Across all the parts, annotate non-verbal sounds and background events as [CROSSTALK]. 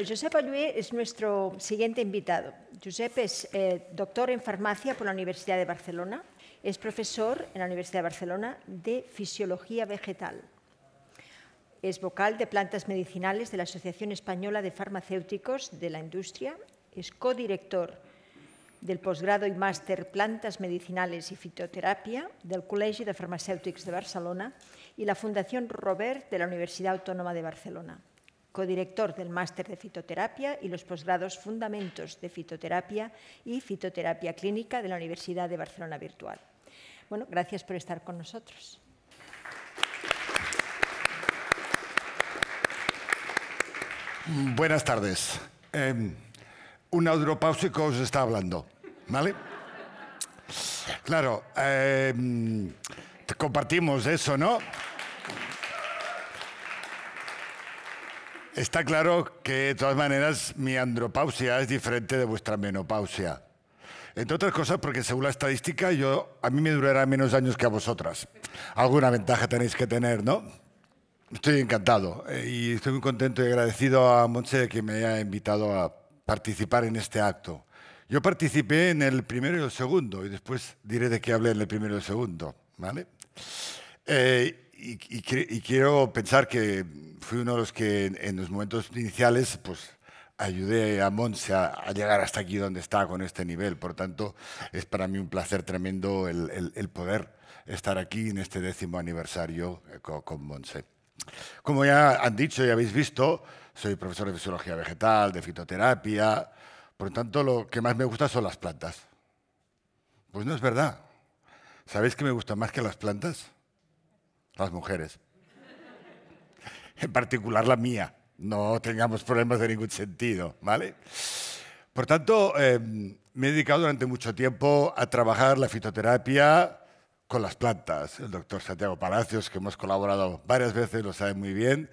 Pues Josep Allué es nuestro siguiente invitado. Josep es eh, doctor en farmacia por la Universidad de Barcelona. Es profesor en la Universidad de Barcelona de Fisiología Vegetal. Es vocal de plantas medicinales de la Asociación Española de Farmacéuticos de la Industria. Es codirector del posgrado y máster Plantas Medicinales y Fitoterapia del Colegio de Farmacéuticos de Barcelona y la Fundación Robert de la Universidad Autónoma de Barcelona codirector del Máster de Fitoterapia y los posgrados Fundamentos de Fitoterapia y Fitoterapia Clínica de la Universidad de Barcelona Virtual. Bueno, gracias por estar con nosotros. Buenas tardes. Em, un audropáusico os está hablando, ¿vale? Claro, em, compartimos eso, ¿no? Está claro que, de todas maneras, mi andropausia es diferente de vuestra menopausia. Entre otras cosas, porque según la estadística, yo, a mí me durará menos años que a vosotras. Alguna ventaja tenéis que tener, ¿no? Estoy encantado eh, y estoy muy contento y agradecido a Monse que me haya invitado a participar en este acto. Yo participé en el primero y el segundo y después diré de qué hablé en el primero y el segundo, ¿vale? Eh, y, quiero pensar que fui uno de los que en, los momentos iniciales, pues ayudé a Monse a, llegar hasta aquí donde está con este nivel. Por tanto, es para mí un placer tremendo el, poder estar aquí en este décimo aniversario eh, con, Monse. Como ya han dicho y habéis visto, soy profesor de fisiología vegetal, de fitoterapia. Por lo tanto, lo que más me gusta son las plantas. Pues no es verdad. ¿Sabéis que me gusta más que las plantas? las mujeres, en particular la mía. No tengamos problemas de ningún sentido, ¿vale? Por tanto, eh, me he dedicado durante mucho tiempo a trabajar la fitoterapia con las plantas. El doctor Santiago Palacios, que hemos colaborado varias veces, lo sabe muy bien.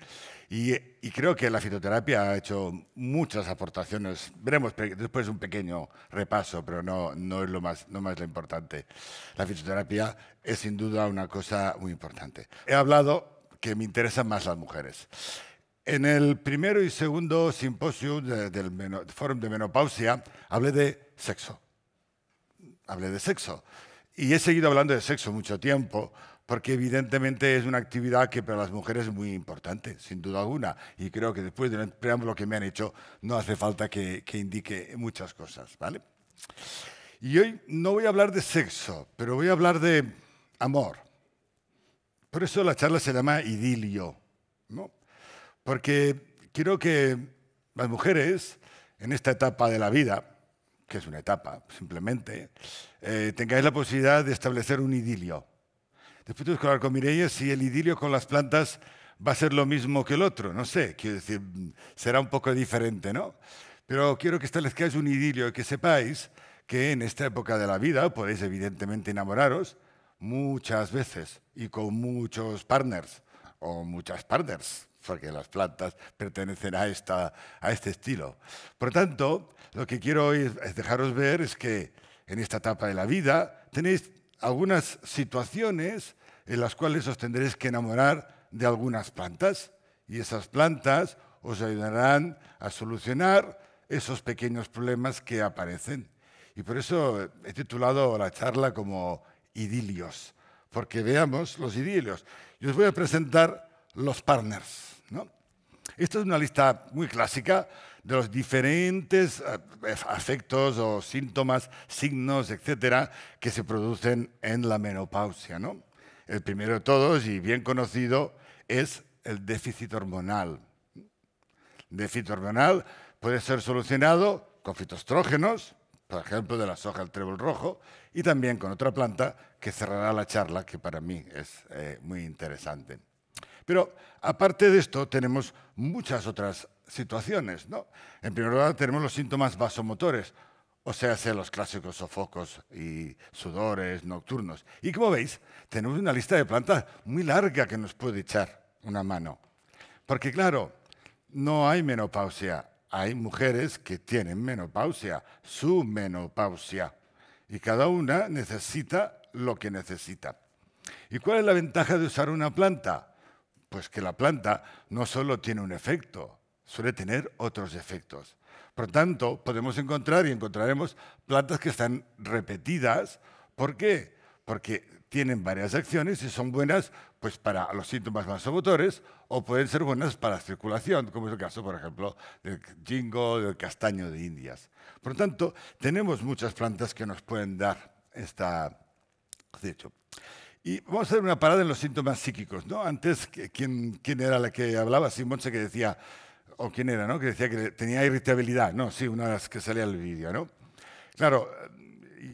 Y, creo que la fitoterapia ha hecho muchas aportaciones. Veremos después un pequeño repaso, pero no, no es lo más, no más lo importante. La fitoterapia es sin duda una cosa muy importante. He hablado que me interesan más las mujeres. En el primero y segundo simposio del Fórum de Menopausia hablé de sexo. Hablé de sexo y he seguido hablando de sexo mucho tiempo, porque evidentemente es una actividad que para las mujeres es muy importante, sin duda alguna. Y creo que después del preámbulo que me han hecho, no hace falta que, indique muchas cosas, ¿vale? Y hoy no voy a hablar de sexo, pero voy a hablar de amor. Por eso la charla se llama idilio, ¿no? Porque quiero que las mujeres, en esta etapa de la vida, que es una etapa simplemente, eh, tengáis la posibilidad de establecer un idilio. Después de hablar con Mireia si el idilio con las plantas va a ser lo mismo que el otro, no sé, quiero decir, será un poco diferente, ¿no? Pero quiero que establezcáis un idilio y que sepáis que en esta época de la vida podéis evidentemente enamoraros muchas veces y con muchos partners o muchas partners, porque las plantas pertenecen a, esta, a este estilo. Por tanto, lo que quiero hoy es dejaros ver es que en esta etapa de la vida tenéis algunas situaciones en las cuales os tendréis que enamorar de algunas plantas y esas plantas os ayudarán a solucionar esos pequeños problemas que aparecen. Y por eso he titulado la charla como idilios, porque veamos los idilios. Y os voy a presentar los partners. ¿no? Esta es una lista muy clásica de los diferentes eh, afectos o síntomas, signos, etcétera, que se producen en la menopausia. El primero de todos, y bien conocido, es el déficit hormonal. El déficit hormonal puede ser solucionado con fitoestrógenos, por ejemplo, de la soja al trébol rojo, y también con otra planta que cerrará la charla, que para mí es eh, muy interesante. Pero aparte de esto tenemos muchas otras situaciones. ¿no? En primer lugar tenemos los síntomas vasomotores, o sea, los clásicos sofocos y sudores nocturnos. Y como veis, tenemos una lista de plantas muy larga que nos puede echar una mano. Porque claro, no hay menopausia, hay mujeres que tienen menopausia, su menopausia. Y cada una necesita lo que necesita. ¿Y cuál es la ventaja de usar una planta? Pues que la planta no solo tiene un efecto, suele tener otros efectos. Por tanto, podemos encontrar y encontraremos plantas que están repetidas. ¿Por qué? Porque tienen varias acciones y son buenas pues, para los síntomas vasomotores o pueden ser buenas para la circulación, como es el caso, por ejemplo, del jingo, del castaño de Indias. Por tanto, tenemos muchas plantas que nos pueden dar esta... hecho, y vamos a hacer una parada en los síntomas psíquicos. ¿no? Antes, ¿quién, ¿quién era la que hablaba? Simonse que decía, o quién era, ¿no? que decía que tenía irritabilidad. No, sí, una de las que salía el vídeo. ¿no? Claro,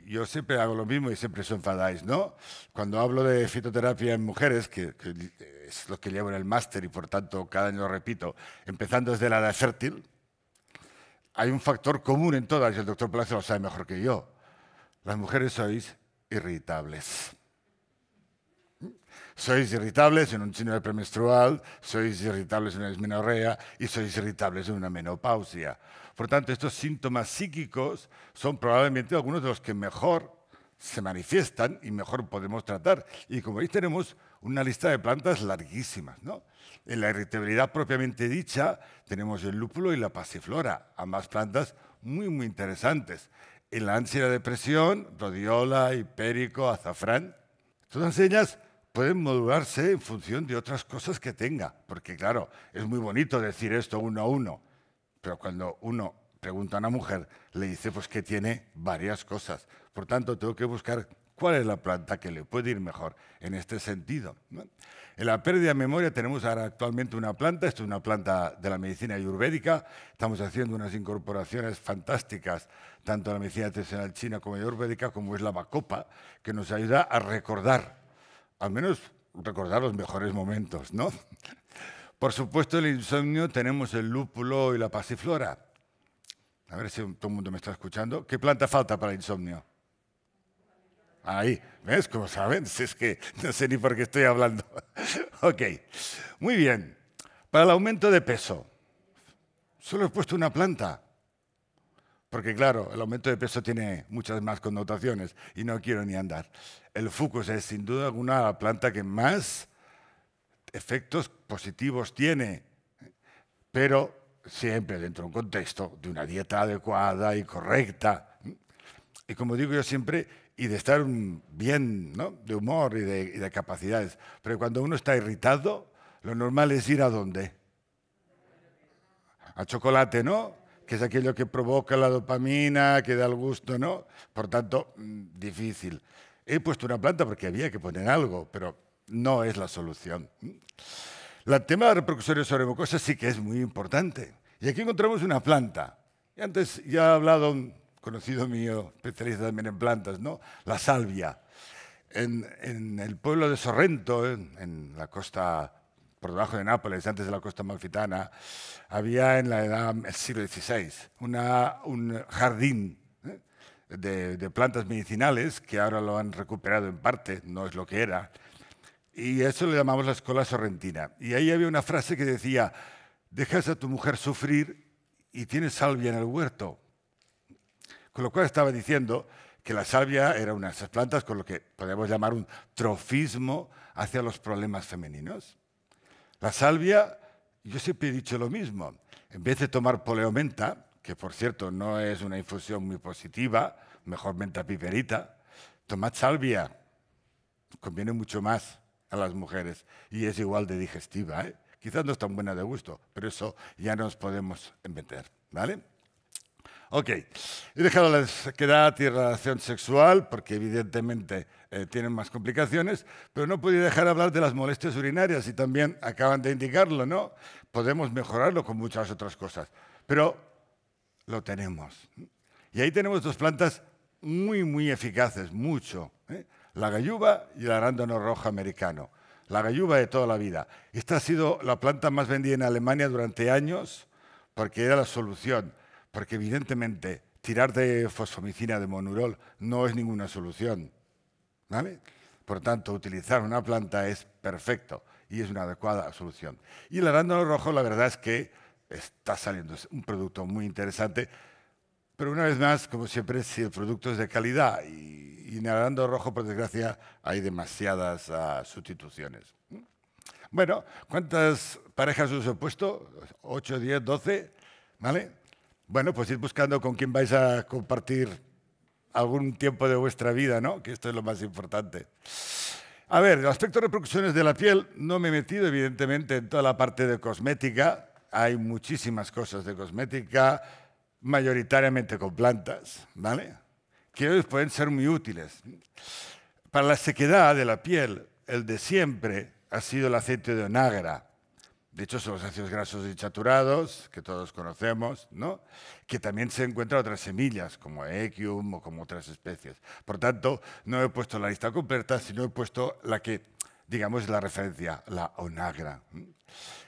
yo siempre hago lo mismo y siempre os enfadáis. ¿no? Cuando hablo de fitoterapia en mujeres, que, es lo que llevo en el máster y por tanto cada año lo repito, empezando desde la edad fértil, hay un factor común en todas y el doctor Plaza lo sabe mejor que yo. Las mujeres sois irritables. Sois irritables en un síndrome premenstrual, sois irritables en una dismenorrea y sois irritables en una menopausia. Por tanto, estos síntomas psíquicos son probablemente algunos de los que mejor se manifiestan y mejor podemos tratar. Y como veis, tenemos una lista de plantas larguísimas. ¿no? En la irritabilidad propiamente dicha, tenemos el lúpulo y la pasiflora, ambas plantas muy, muy interesantes. En la ansia y la depresión, rodiola, hipérico, azafrán. son señas pueden modularse en función de otras cosas que tenga. Porque claro, es muy bonito decir esto uno a uno, pero cuando uno pregunta a una mujer, le dice pues que tiene varias cosas. Por tanto, tengo que buscar cuál es la planta que le puede ir mejor en este sentido. En la pérdida de memoria tenemos ahora actualmente una planta, esto es una planta de la medicina ayurvédica, estamos haciendo unas incorporaciones fantásticas, tanto en la medicina tradicional china como ayurvédica, como es la bacopa, que nos ayuda a recordar al menos recordar los mejores momentos, ¿no? [LAUGHS] Por supuesto, el insomnio tenemos el lúpulo y la pasiflora. A ver si todo el mundo me está escuchando. ¿Qué planta falta para el insomnio? Ahí, ¿ves? Como saben, es que no sé ni por qué estoy hablando. [LAUGHS] ok, muy bien. Para el aumento de peso, solo he puesto una planta, porque claro, el aumento de peso tiene muchas más connotaciones y no quiero ni andar. El fucus es sin duda alguna la planta que más efectos positivos tiene, pero siempre dentro de un contexto de una dieta adecuada y correcta. Y como digo yo siempre, y de estar bien, ¿no? de humor y de, y de capacidades. Pero cuando uno está irritado, lo normal es ir a dónde? A chocolate, ¿no? que es aquello que provoca la dopamina, que da el gusto, ¿no? Por tanto, mm, difícil. He puesto una planta porque había que poner algo, pero no es la solución. El tema de repercusiones sobre mucosas sí que es muy importante. Y aquí encontramos una planta. Y antes ya ha hablado un conocido mío, especialista también en plantas, ¿no? La salvia. En, el pueblo de Sorrento, en la costa por debajo de Nápoles, antes de la costa malfitana, había en la edad del siglo XVI un jardín ¿eh? de, plantas medicinales que ahora lo han recuperado en parte, no es lo que era, y eso le llamamos la escuela sorrentina. Y ahí había una frase que decía, dejas a tu mujer sufrir y tienes salvia en el huerto. Con lo cual estaba diciendo que la salvia era una de esas plantas con lo que podemos llamar un trofismo hacia los problemas femeninos. La salvia, yo siempre he dicho lo mismo. En vez de tomar menta, que por cierto no es una infusión muy positiva, mejor menta piperita, tomad salvia. Conviene mucho más a las mujeres y es igual de digestiva. ¿eh? Quizás no es tan buena de gusto, pero eso ya nos podemos inventar. ¿Vale? Ok, he dejado la sequedad y relación sexual, porque evidentemente eh, tienen más complicaciones, pero no podía dejar hablar de las molestias urinarias y también acaban de indicarlo, ¿no? Podemos mejorarlo con muchas otras cosas, pero lo tenemos. Y ahí tenemos dos plantas muy, muy eficaces, mucho. ¿eh? La galluva y el arándano rojo americano. La galluva de toda la vida. Esta ha sido la planta más vendida en Alemania durante años porque era la solución porque evidentemente tirar de fosfomicina de monurol no es ninguna solución. ¿vale? Por tanto, utilizar una planta es perfecto y es una adecuada solución. Y el arándano rojo, la verdad es que está saliendo es un producto muy interesante, pero una vez más, como siempre, si el producto es de calidad y, en el arándano rojo, por desgracia, hay demasiadas ah, sustituciones. Bueno, ¿cuántas parejas os he puesto? ¿8, 10, 12? ¿Vale? Bueno, pues ir buscando con quién vais a compartir algún tiempo de vuestra vida, ¿no? Que esto es lo más importante. A ver, el aspecto de repercusiones de la piel, no me he metido evidentemente en toda la parte de cosmética. Hay muchísimas cosas de cosmética, mayoritariamente con plantas, ¿vale? Que pueden ser muy útiles. Para la sequedad de la piel, el de siempre ha sido el aceite de onagra hecho, son los ácidos grasos y saturados que todos conocemos, ¿no? que también se encuentran otras semillas, como Equium o como otras especies. Por tanto, no he puesto la lista completa, sino he puesto la que, digamos, es la referencia, la onagra.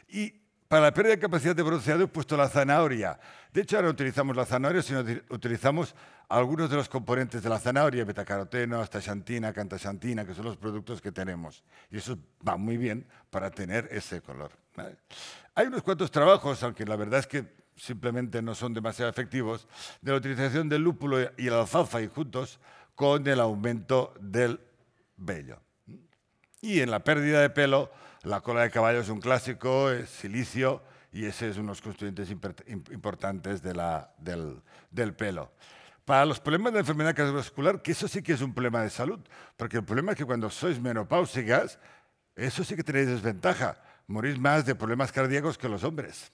Y para la pérdida de capacidad de bronceado he puesto la zanahoria. De hecho, ahora no utilizamos la zanahoria, sino utilizamos algunos de los componentes de la zanahoria, betacaroteno, astaxantina, cantaxantina, que son los productos que tenemos. Y eso va muy bien para tener ese color. Hay unos cuantos trabajos, aunque la verdad es que simplemente no son demasiado efectivos, de la utilización del lúpulo y la alfalfa y juntos con el aumento del vello. Y en la pérdida de pelo, la cola de caballo es un clásico, es silicio y ese es uno de los constituyentes importantes de la, del, pelo. Para los problemas de enfermedad cardiovascular, que eso sí que es un problema de salud, porque el problema es que cuando sois menopáusicas, eso sí que tenéis desventaja. Morís más de problemas cardíacos que los hombres.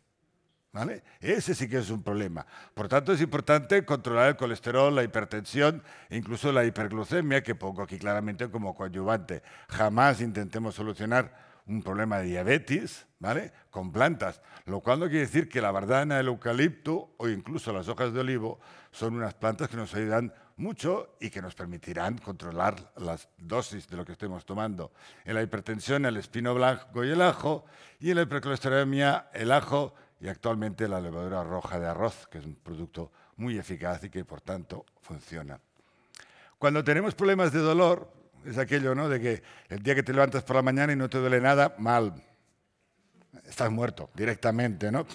¿Vale? Ese sí que es un problema. Por tanto, es importante controlar el colesterol, la hipertensión, incluso la hiperglucemia, que pongo aquí claramente como coadyuvante. Jamás intentemos solucionar un problema de diabetes, ¿vale? Con plantas, lo cual no quiere decir que la bardana, el eucalipto o incluso las hojas de olivo son unas plantas que nos ayudan mucho y que nos permitirán controlar las dosis de lo que estemos tomando. En la hipertensión, el espino blanco y el ajo, y en la hipercolesterolemia, el ajo y actualmente la levadura roja de arroz, que es un producto muy eficaz y que por tanto funciona. Cuando tenemos problemas de dolor, es aquello, ¿no? De que el día que te levantas por la mañana y no te duele nada, mal. Estás muerto directamente, ¿no?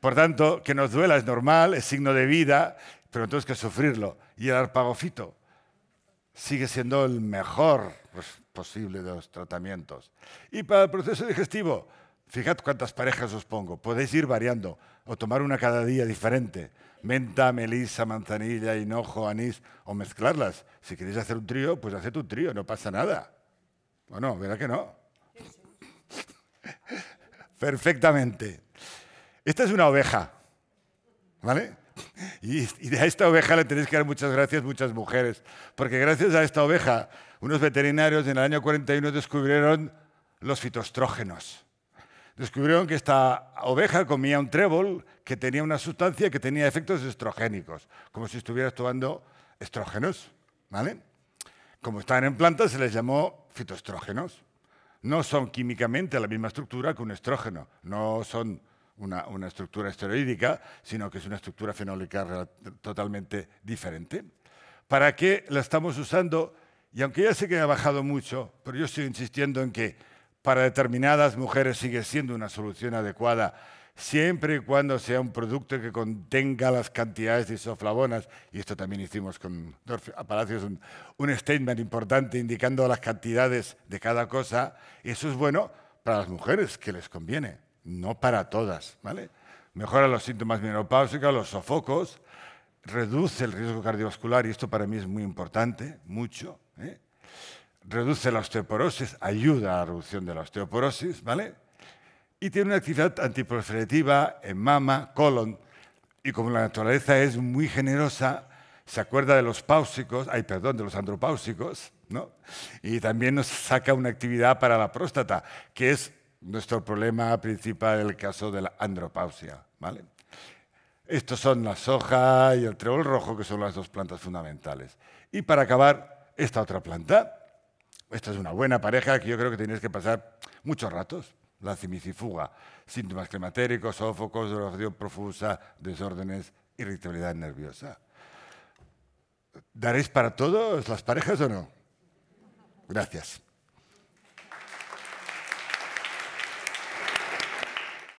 Por tanto, que nos duela es normal, es signo de vida, pero entonces que sufrirlo. Y el arpagofito sigue siendo el mejor pues, posible de los tratamientos. Y para el proceso digestivo, Fijad cuántas parejas os pongo. Podéis ir variando o tomar una cada día diferente. Menta, melisa, manzanilla, hinojo, anís o mezclarlas. Si queréis hacer un trío, pues haced un trío, no pasa nada. Bueno, ¿verdad que no? [LAUGHS] Perfectamente. Esta es una oveja, ¿vale? Y, y, a esta oveja le tenéis que dar muchas gracias muchas mujeres, porque gracias a esta oveja unos veterinarios en el año 41 descubrieron los fitoestrógenos descubrieron que esta oveja comía un trébol que tenía una sustancia que tenía efectos estrogénicos, como si estuviera tomando estrógenos. ¿vale? Como estaban en plantas, se les llamó fitoestrógenos. No son químicamente la misma estructura que un estrógeno, no son una, una estructura esteroídica, sino que es una estructura fenólica totalmente diferente. ¿Para qué la estamos usando? Y aunque ya sé que ha bajado mucho, pero yo estoy insistiendo en que para determinadas mujeres sigue siendo una solución adecuada, siempre y cuando sea un producto que contenga las cantidades de isoflavonas, y esto también hicimos con a Palacios un, statement importante indicando las cantidades de cada cosa, y eso es bueno para las mujeres que les conviene, no para todas, ¿vale? Mejora los síntomas menopáusicos, los sofocos, reduce el riesgo cardiovascular, y esto para mí es muy importante, mucho. ¿eh? reduce la osteoporosis, ayuda a la reducción de la osteoporosis, ¿vale? Y tiene una actividad antiproliferativa en mama, colon. Y como la naturaleza es muy generosa, se acuerda de los páusicos, ay, perdón, de los andropáusicos, ¿no? Y también nos saca una actividad para la próstata, que es nuestro problema principal en el caso de la andropausia, ¿vale? Estos son la soja y el trébol rojo, que son las dos plantas fundamentales. Y para acabar, esta otra planta, esta es una buena pareja que yo creo que tenéis que pasar muchos ratos. La cimicifuga, síntomas climatéricos, sofocos, duración profusa, desórdenes, irritabilidad nerviosa. ¿Daréis para todos las parejas o no? Gracias.